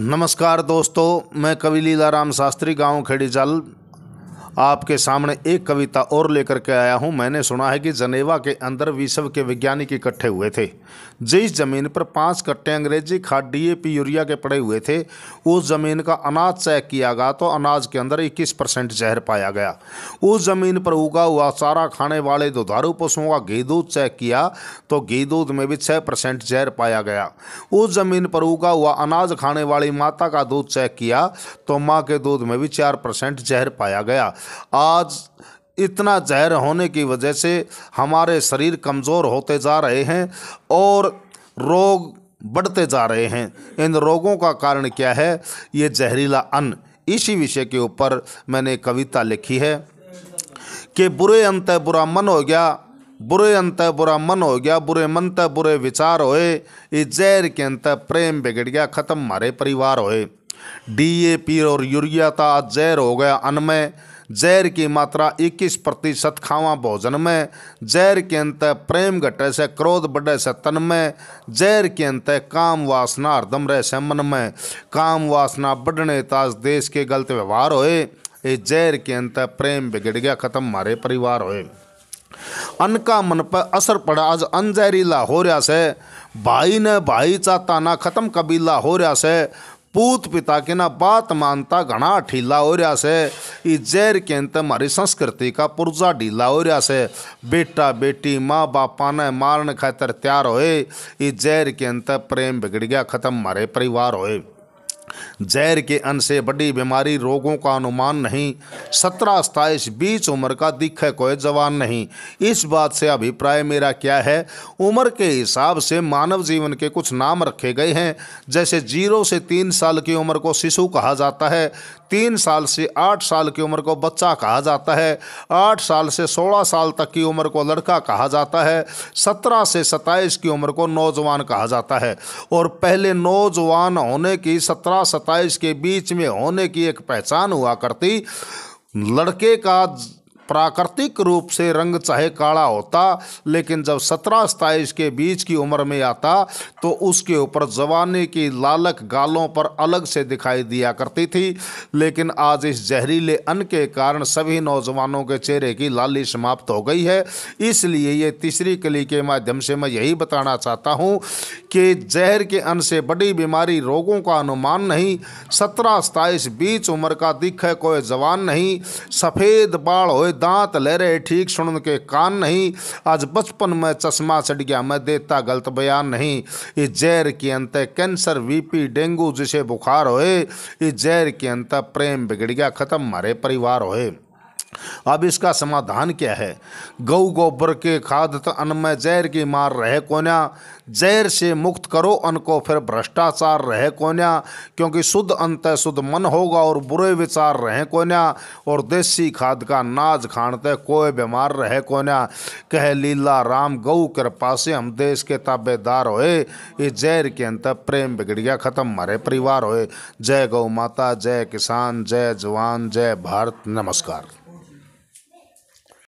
नमस्कार दोस्तों मैं कवि लीलाराम शास्त्री गांव खेड़ीचाल आपके सामने एक कविता और लेकर के आया हूँ मैंने सुना है कि जनेवा के अंदर विश्व के वैज्ञानिक इकट्ठे हुए थे जिस ज़मीन पर पाँच कट्टे अंग्रेजी खाद डीएपी यूरिया के पड़े हुए थे उस ज़मीन का अनाज चेक किया गया तो अनाज के अंदर इक्कीस परसेंट जहर पाया गया उस ज़मीन पर उगा हुआ चारा खाने वाले दुधारू पशुओं का घी दूध चेक किया तो घी दूध में भी छः परसेंट जहर पाया गया उस ज़मीन पर उगा हुआ अनाज खाने वाली माता का दूध चेक किया तो माँ के दूध में भी चार परसेंट जहर पाया गया आज इतना जहर होने की वजह से हमारे शरीर कमज़ोर होते जा रहे हैं और रोग बढ़ते जा रहे हैं इन रोगों का कारण क्या है ये जहरीला अन्न इसी विषय के ऊपर मैंने कविता लिखी है कि बुरे अंत बुरा मन हो गया बुरे अंत बुरा मन हो गया बुरे मन तय बुरे विचार होए ये जहर के अंत प्रेम बिगड़ गया ख़त्म हमारे परिवार होए डी ए पी और यूरिया था जहर हो गया अन्न में जहर की मात्रा 21 प्रतिशत खावा भोजन में जहर के अंत प्रेम घटे से क्रोध बढ़े से तन में जहर के अंत काम वासना हरदम रह से मन में काम वासना बढ़ने ताज देश के गलत व्यवहार होए ये जहर के अंत प्रेम बिगड़ गया खत्म मारे परिवार होए अन का मन पर असर पड़ा आज अन हो रहा से भाई ने भाई चाहता ना खत्म कबीला हो रहा से पूत पिता के ना बात मानता घना ठीला हो रहा से ई जैर के अंत हमारी संस्कृति का पुर्जा ढीला हो रहा से बेटा बेटी माँ बापा ने मारने खातर तैयार होए ई जैर के अंत प्रेम बिगड़ गया खत्म मारे परिवार होए जहर के अन से बड़ी बीमारी रोगों का अनुमान नहीं सत्रह सताईस बीस उम्र का दिख है कोई जवान नहीं इस बात से अभिप्राय मेरा क्या है उम्र के हिसाब से मानव जीवन के कुछ नाम रखे गए हैं जैसे जीरो से तीन साल की उम्र को शिशु कहा जाता है तीन साल से आठ साल की उम्र को बच्चा कहा जाता है आठ साल से सोलह साल तक की उम्र को लड़का कहा जाता है सत्रह से सत्ताईस की उम्र को नौजवान कहा जाता है और पहले नौजवान होने की सत्रह सत्ताईस के बीच में होने की एक पहचान हुआ करती लड़के का प्राकृतिक रूप से रंग चाहे काला होता लेकिन जब सत्रह सताईस के बीच की उम्र में आता तो उसके ऊपर जवानी की लालक गालों पर अलग से दिखाई दिया करती थी लेकिन आज इस जहरीले अन्न के कारण सभी नौजवानों के चेहरे की लाली समाप्त हो गई है इसलिए ये तीसरी कली के माध्यम से मैं यही बताना चाहता हूँ कि जहर के अन्न से बड़ी बीमारी रोगों का अनुमान नहीं सत्रह सताईस बीच उम्र का दिख है कोई जवान नहीं सफ़ेद बाढ़ दांत ले रहे ठीक सुन के कान नहीं आज बचपन में चश्मा चढ़ गया मैं देता गलत बयान नहीं ये जहर के अंत कैंसर वीपी डेंगू जिसे बुखार होए ये जहर के अंत प्रेम बिगड़ गया ख़त्म मारे परिवार होए अब इसका समाधान क्या है गौ गोबर के खाद अन्न में जहर की मार रहे कोन्या जहर से मुक्त करो अन्न को फिर भ्रष्टाचार रहे कोन्या क्योंकि शुद्ध अंत शुद्ध मन होगा और बुरे विचार रहे कोन्या और देसी खाद का नाज खाणते कोई बीमार रहे कोन्या कह लीला राम गौ कृपा से हम देश के ताबेदार होए ये जहर के अंत प्रेम बिगड़ गया खत्म हमारे परिवार होए जय गौ माता जय किसान जय जवान जय भारत नमस्कार